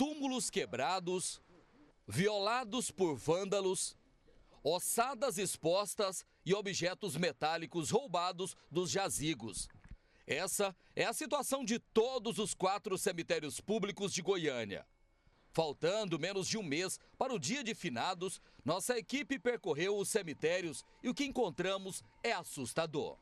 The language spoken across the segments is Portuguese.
túmulos quebrados, violados por vândalos, ossadas expostas e objetos metálicos roubados dos jazigos. Essa é a situação de todos os quatro cemitérios públicos de Goiânia. Faltando menos de um mês para o dia de finados, nossa equipe percorreu os cemitérios e o que encontramos é assustador.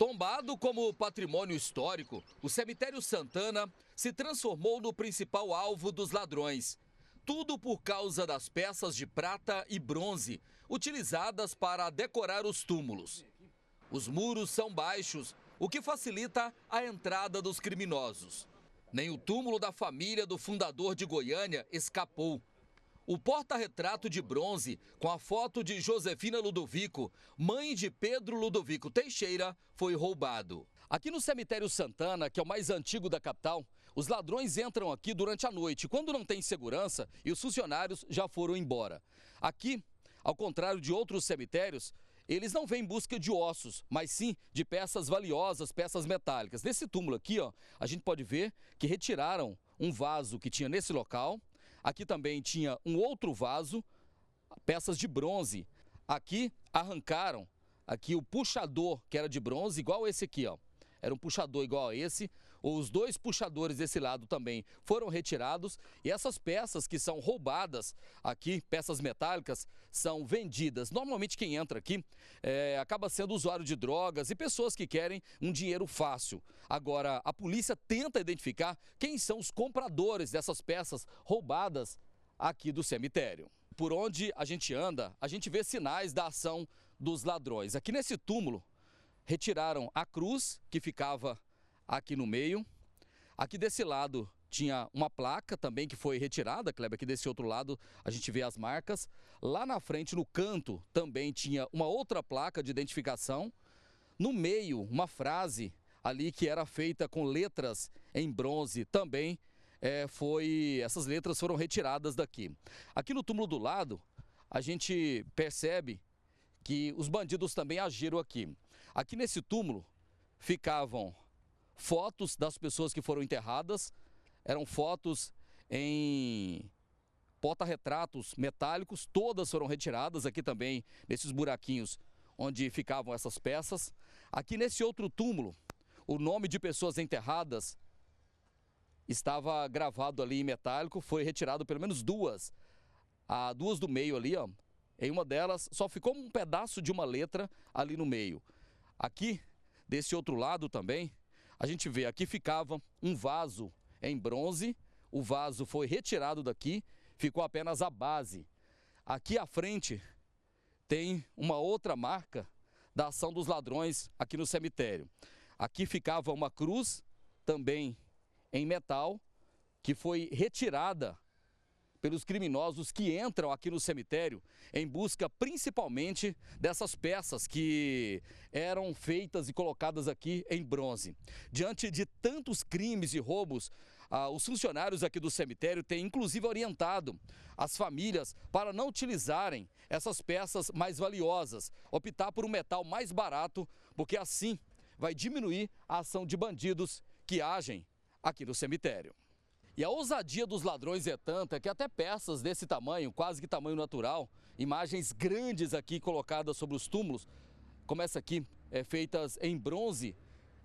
Tombado como patrimônio histórico, o cemitério Santana se transformou no principal alvo dos ladrões. Tudo por causa das peças de prata e bronze utilizadas para decorar os túmulos. Os muros são baixos, o que facilita a entrada dos criminosos. Nem o túmulo da família do fundador de Goiânia escapou. O porta-retrato de bronze, com a foto de Josefina Ludovico, mãe de Pedro Ludovico Teixeira, foi roubado. Aqui no cemitério Santana, que é o mais antigo da capital, os ladrões entram aqui durante a noite, quando não tem segurança e os funcionários já foram embora. Aqui, ao contrário de outros cemitérios, eles não vêm em busca de ossos, mas sim de peças valiosas, peças metálicas. Nesse túmulo aqui, ó, a gente pode ver que retiraram um vaso que tinha nesse local, Aqui também tinha um outro vaso, peças de bronze. Aqui arrancaram aqui o puxador, que era de bronze, igual esse aqui, ó. Era um puxador igual a esse, os dois puxadores desse lado também foram retirados e essas peças que são roubadas aqui, peças metálicas, são vendidas. Normalmente quem entra aqui é, acaba sendo usuário de drogas e pessoas que querem um dinheiro fácil. Agora, a polícia tenta identificar quem são os compradores dessas peças roubadas aqui do cemitério. Por onde a gente anda, a gente vê sinais da ação dos ladrões. Aqui nesse túmulo, retiraram a cruz que ficava aqui no meio. Aqui desse lado tinha uma placa também que foi retirada, Kleber, aqui desse outro lado a gente vê as marcas. Lá na frente, no canto, também tinha uma outra placa de identificação. No meio, uma frase ali que era feita com letras em bronze também é, foi. Essas letras foram retiradas daqui. Aqui no túmulo do lado, a gente percebe que os bandidos também agiram aqui. Aqui nesse túmulo ficavam fotos das pessoas que foram enterradas, eram fotos em porta-retratos metálicos, todas foram retiradas aqui também, nesses buraquinhos onde ficavam essas peças. Aqui nesse outro túmulo, o nome de pessoas enterradas estava gravado ali em metálico, foi retirado pelo menos duas, a duas do meio ali, ó. Em uma delas só ficou um pedaço de uma letra ali no meio. Aqui desse outro lado também, a gente vê aqui ficava um vaso em bronze, o vaso foi retirado daqui, ficou apenas a base. Aqui à frente tem uma outra marca da ação dos ladrões aqui no cemitério. Aqui ficava uma cruz, também em metal, que foi retirada pelos criminosos que entram aqui no cemitério em busca principalmente dessas peças que eram feitas e colocadas aqui em bronze. Diante de tantos crimes e roubos, ah, os funcionários aqui do cemitério têm inclusive orientado as famílias para não utilizarem essas peças mais valiosas, optar por um metal mais barato, porque assim vai diminuir a ação de bandidos que agem aqui no cemitério. E a ousadia dos ladrões é tanta que até peças desse tamanho, quase que tamanho natural, imagens grandes aqui colocadas sobre os túmulos, começa aqui, é, feitas em bronze,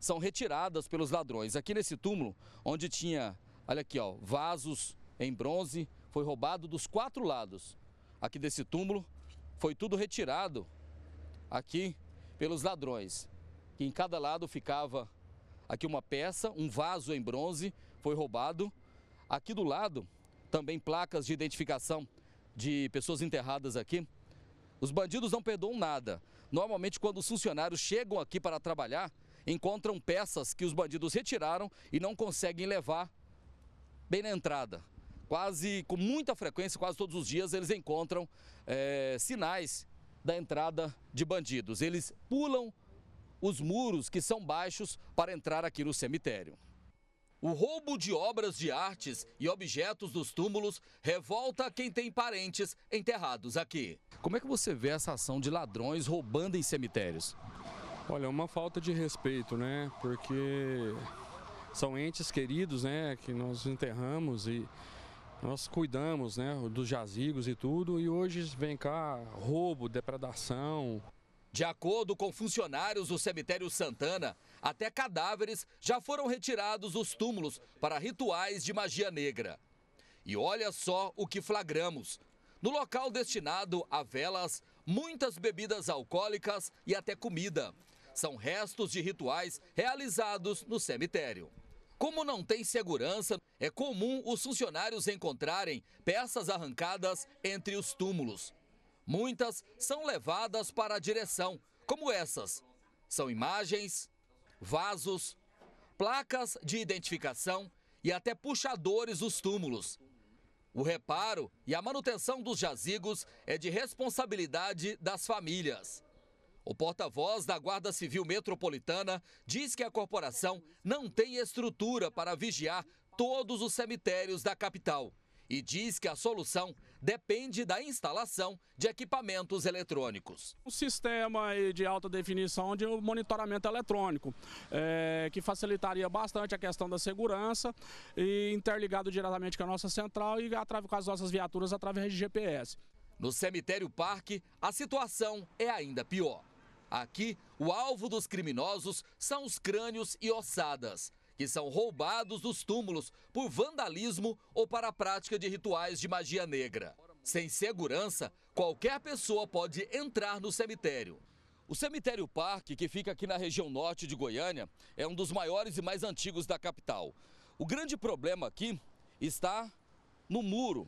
são retiradas pelos ladrões. Aqui nesse túmulo, onde tinha, olha aqui, ó, vasos em bronze, foi roubado dos quatro lados. Aqui desse túmulo foi tudo retirado aqui pelos ladrões, em cada lado ficava aqui uma peça, um vaso em bronze foi roubado Aqui do lado, também placas de identificação de pessoas enterradas aqui. Os bandidos não perdoam nada. Normalmente, quando os funcionários chegam aqui para trabalhar, encontram peças que os bandidos retiraram e não conseguem levar bem na entrada. Quase com muita frequência, quase todos os dias, eles encontram é, sinais da entrada de bandidos. Eles pulam os muros que são baixos para entrar aqui no cemitério. O roubo de obras de artes e objetos dos túmulos revolta quem tem parentes enterrados aqui. Como é que você vê essa ação de ladrões roubando em cemitérios? Olha, é uma falta de respeito, né? Porque são entes queridos, né? Que nós enterramos e nós cuidamos, né? Dos jazigos e tudo. E hoje vem cá roubo, depredação. De acordo com funcionários do cemitério Santana, até cadáveres já foram retirados dos túmulos para rituais de magia negra. E olha só o que flagramos. No local destinado a velas, muitas bebidas alcoólicas e até comida. São restos de rituais realizados no cemitério. Como não tem segurança, é comum os funcionários encontrarem peças arrancadas entre os túmulos. Muitas são levadas para a direção, como essas. São imagens vasos, placas de identificação e até puxadores dos túmulos. O reparo e a manutenção dos jazigos é de responsabilidade das famílias. O porta-voz da Guarda Civil Metropolitana diz que a corporação não tem estrutura para vigiar todos os cemitérios da capital e diz que a solução depende da instalação de equipamentos eletrônicos. Um sistema de alta definição de monitoramento eletrônico, é, que facilitaria bastante a questão da segurança e interligado diretamente com a nossa central e através com as nossas viaturas através de GPS. No cemitério Parque, a situação é ainda pior. Aqui, o alvo dos criminosos são os crânios e ossadas que são roubados dos túmulos por vandalismo ou para a prática de rituais de magia negra. Sem segurança, qualquer pessoa pode entrar no cemitério. O Cemitério Parque, que fica aqui na região norte de Goiânia, é um dos maiores e mais antigos da capital. O grande problema aqui está no muro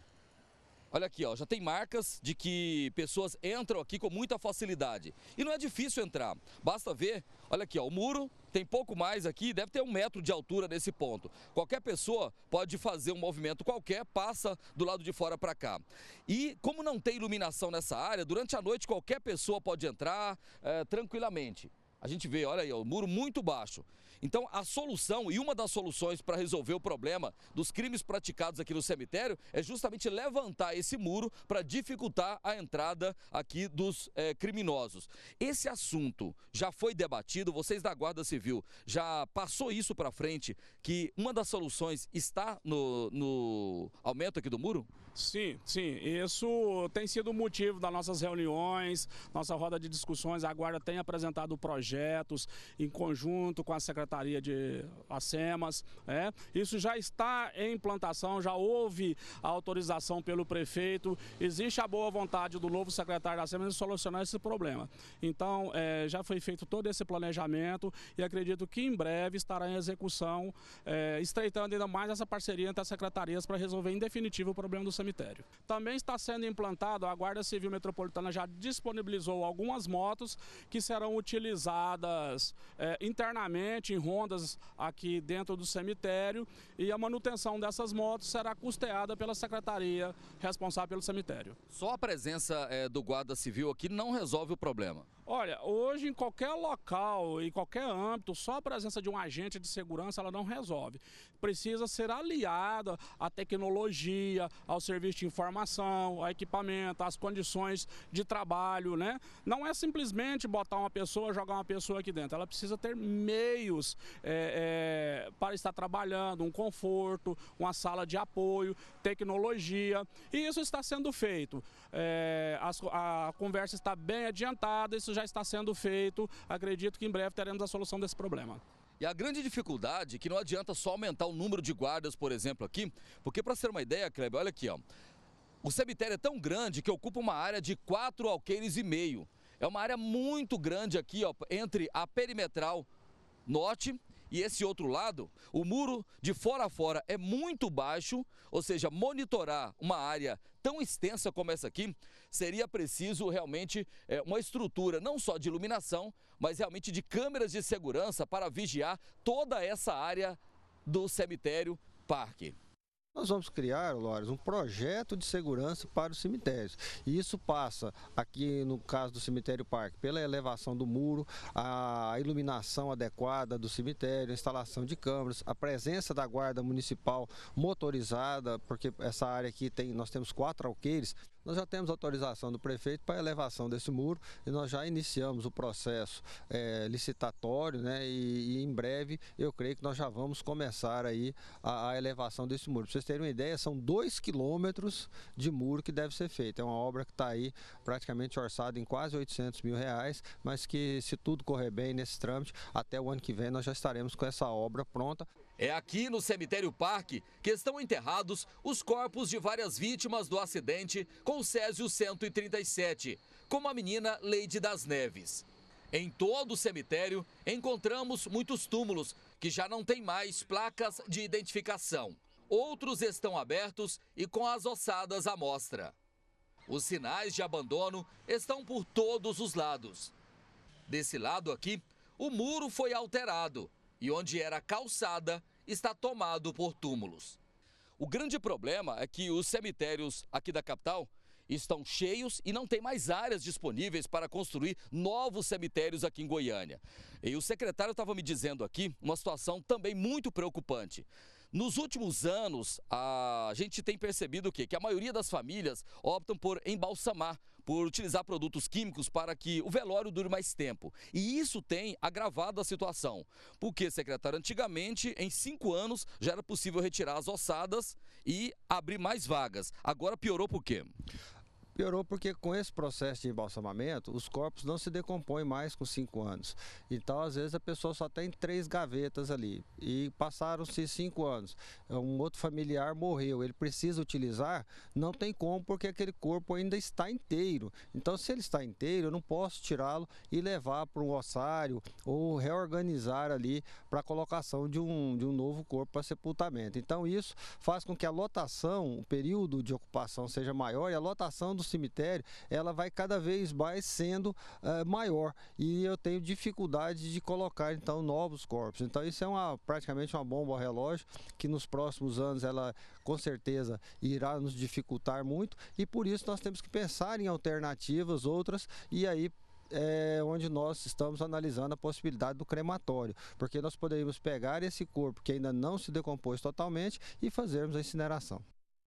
Olha aqui, ó, já tem marcas de que pessoas entram aqui com muita facilidade. E não é difícil entrar, basta ver, olha aqui, ó, o muro tem pouco mais aqui, deve ter um metro de altura nesse ponto. Qualquer pessoa pode fazer um movimento qualquer, passa do lado de fora para cá. E como não tem iluminação nessa área, durante a noite qualquer pessoa pode entrar é, tranquilamente. A gente vê, olha aí, o muro muito baixo. Então, a solução e uma das soluções para resolver o problema dos crimes praticados aqui no cemitério é justamente levantar esse muro para dificultar a entrada aqui dos é, criminosos. Esse assunto já foi debatido, vocês da Guarda Civil já passou isso para frente, que uma das soluções está no, no aumento aqui do muro? Sim, sim. Isso tem sido o motivo das nossas reuniões, nossa roda de discussões. A Guarda tem apresentado projetos em conjunto com a Secretaria de ACEMAS. É. Isso já está em implantação, já houve a autorização pelo prefeito. Existe a boa vontade do novo secretário da ACEMAS de solucionar esse problema. Então, é, já foi feito todo esse planejamento e acredito que em breve estará em execução, é, estreitando ainda mais essa parceria entre as secretarias para resolver em definitivo o problema do seminário cemitério. Também está sendo implantado, a Guarda Civil Metropolitana já disponibilizou algumas motos que serão utilizadas é, internamente em rondas aqui dentro do cemitério e a manutenção dessas motos será custeada pela secretaria responsável pelo cemitério. Só a presença é, do Guarda Civil aqui não resolve o problema. Olha, hoje em qualquer local, em qualquer âmbito, só a presença de um agente de segurança ela não resolve. Precisa ser aliada à tecnologia, ao serviço de informação, ao equipamento, às condições de trabalho, né? Não é simplesmente botar uma pessoa, jogar uma pessoa aqui dentro. Ela precisa ter meios é, é, para estar trabalhando, um conforto, uma sala de apoio, tecnologia. E isso está sendo feito. É, a, a conversa está bem adiantada, isso já está sendo feito. Acredito que em breve teremos a solução desse problema. E a grande dificuldade é que não adianta só aumentar o número de guardas, por exemplo, aqui, porque para ser uma ideia, Kleber, olha aqui, ó. O cemitério é tão grande que ocupa uma área de 4 alqueires e meio. É uma área muito grande aqui, ó, entre a perimetral norte e esse outro lado, o muro de fora a fora é muito baixo, ou seja, monitorar uma área tão extensa como essa aqui, seria preciso realmente é, uma estrutura não só de iluminação, mas realmente de câmeras de segurança para vigiar toda essa área do cemitério parque. Nós vamos criar, Lores, um projeto de segurança para os cemitérios. E isso passa, aqui no caso do cemitério parque, pela elevação do muro, a iluminação adequada do cemitério, a instalação de câmeras, a presença da guarda municipal motorizada, porque essa área aqui tem, nós temos quatro alqueires. Nós já temos autorização do prefeito para a elevação desse muro e nós já iniciamos o processo é, licitatório, né? E, e, em breve eu creio que nós já vamos começar aí a, a elevação desse muro. Para vocês terem uma ideia, são dois quilômetros de muro que deve ser feito. É uma obra que está aí praticamente orçada em quase 800 mil reais, mas que se tudo correr bem nesse trâmite, até o ano que vem nós já estaremos com essa obra pronta. É aqui no Cemitério Parque que estão enterrados os corpos de várias vítimas do acidente com o Césio 137, como a menina Leide das Neves. Em todo o cemitério encontramos muitos túmulos que já não têm mais placas de identificação. Outros estão abertos e com as ossadas à mostra. Os sinais de abandono estão por todos os lados. Desse lado aqui, o muro foi alterado e onde era calçada está tomado por túmulos. O grande problema é que os cemitérios aqui da capital estão cheios e não tem mais áreas disponíveis para construir novos cemitérios aqui em Goiânia. E o secretário estava me dizendo aqui uma situação também muito preocupante. Nos últimos anos, a gente tem percebido o quê? Que a maioria das famílias optam por embalsamar por utilizar produtos químicos para que o velório dure mais tempo. E isso tem agravado a situação, porque, secretário, antigamente, em cinco anos, já era possível retirar as ossadas e abrir mais vagas. Agora piorou por quê? Piorou porque com esse processo de embalsamamento, os corpos não se decompõem mais com cinco anos. Então, às vezes, a pessoa só tem três gavetas ali. E passaram-se cinco anos. Um outro familiar morreu, ele precisa utilizar, não tem como, porque aquele corpo ainda está inteiro. Então, se ele está inteiro, eu não posso tirá-lo e levar para um ossário ou reorganizar ali para a colocação de um, de um novo corpo para sepultamento. Então, isso faz com que a lotação, o período de ocupação seja maior e a lotação do cemitério, ela vai cada vez mais sendo eh, maior e eu tenho dificuldade de colocar então novos corpos. Então isso é uma, praticamente uma bomba relógio que nos próximos anos ela com certeza irá nos dificultar muito e por isso nós temos que pensar em alternativas outras e aí é onde nós estamos analisando a possibilidade do crematório, porque nós poderíamos pegar esse corpo que ainda não se decompôs totalmente e fazermos a incineração.